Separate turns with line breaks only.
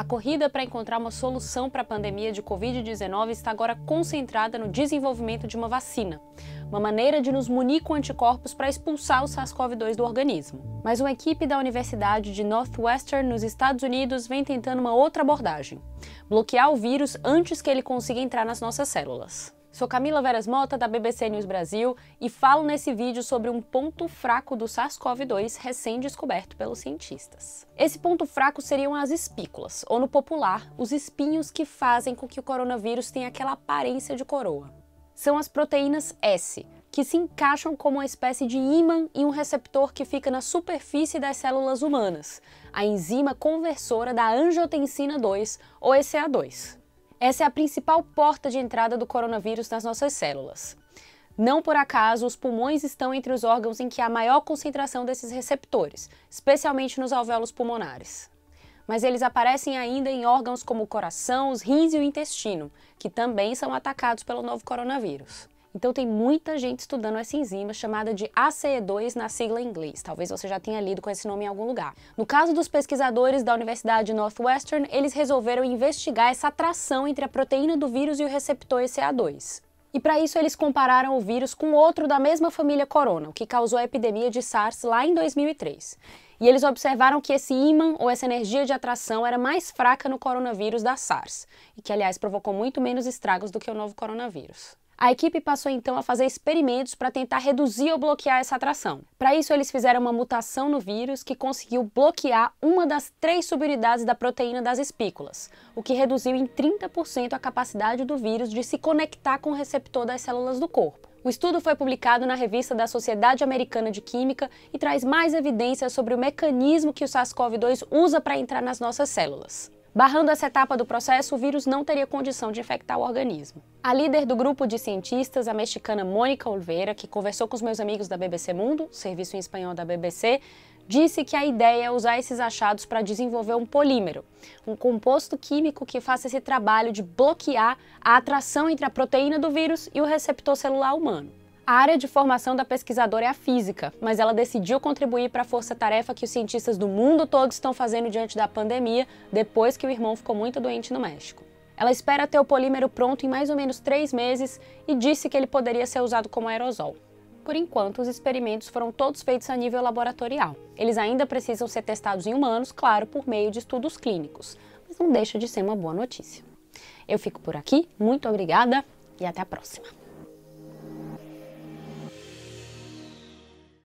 A corrida para encontrar uma solução para a pandemia de Covid-19 está agora concentrada no desenvolvimento de uma vacina, uma maneira de nos munir com anticorpos para expulsar o SARS-CoV-2 do organismo. Mas uma equipe da Universidade de Northwestern, nos Estados Unidos, vem tentando uma outra abordagem: bloquear o vírus antes que ele consiga entrar nas nossas células. Sou Camila Veras Mota, da BBC News Brasil, e falo nesse vídeo sobre um ponto fraco do SARS-CoV-2 recém-descoberto pelos cientistas. Esse ponto fraco seriam as espículas, ou no popular, os espinhos que fazem com que o coronavírus tenha aquela aparência de coroa. São as proteínas S, que se encaixam como uma espécie de ímã em um receptor que fica na superfície das células humanas, a enzima conversora da angiotensina 2, ou ECA2. Essa é a principal porta de entrada do coronavírus nas nossas células. Não por acaso, os pulmões estão entre os órgãos em que há maior concentração desses receptores, especialmente nos alvéolos pulmonares. Mas eles aparecem ainda em órgãos como o coração, os rins e o intestino, que também são atacados pelo novo coronavírus. Então tem muita gente estudando essa enzima chamada de ACE2 na sigla em inglês. Talvez você já tenha lido com esse nome em algum lugar. No caso dos pesquisadores da Universidade Northwestern, eles resolveram investigar essa atração entre a proteína do vírus e o receptor ECA2. E para isso eles compararam o vírus com outro da mesma família corona, o que causou a epidemia de SARS lá em 2003 e eles observaram que esse ímã ou essa energia de atração era mais fraca no coronavírus da SARS, e que, aliás, provocou muito menos estragos do que o novo coronavírus. A equipe passou então a fazer experimentos para tentar reduzir ou bloquear essa atração. Para isso, eles fizeram uma mutação no vírus que conseguiu bloquear uma das três subunidades da proteína das espículas, o que reduziu em 30% a capacidade do vírus de se conectar com o receptor das células do corpo. O estudo foi publicado na revista da Sociedade Americana de Química e traz mais evidências sobre o mecanismo que o SARS-CoV-2 usa para entrar nas nossas células. Barrando essa etapa do processo, o vírus não teria condição de infectar o organismo. A líder do grupo de cientistas, a mexicana Mônica Oliveira, que conversou com os meus amigos da BBC Mundo, serviço em espanhol da BBC, disse que a ideia é usar esses achados para desenvolver um polímero, um composto químico que faça esse trabalho de bloquear a atração entre a proteína do vírus e o receptor celular humano. A área de formação da pesquisadora é a física, mas ela decidiu contribuir para a força-tarefa que os cientistas do mundo todo estão fazendo diante da pandemia, depois que o irmão ficou muito doente no México. Ela espera ter o polímero pronto em mais ou menos três meses e disse que ele poderia ser usado como aerosol. Por enquanto, os experimentos foram todos feitos a nível laboratorial. Eles ainda precisam ser testados em humanos, claro, por meio de estudos clínicos, mas não deixa de ser uma boa notícia. Eu fico por aqui, muito obrigada e até a próxima!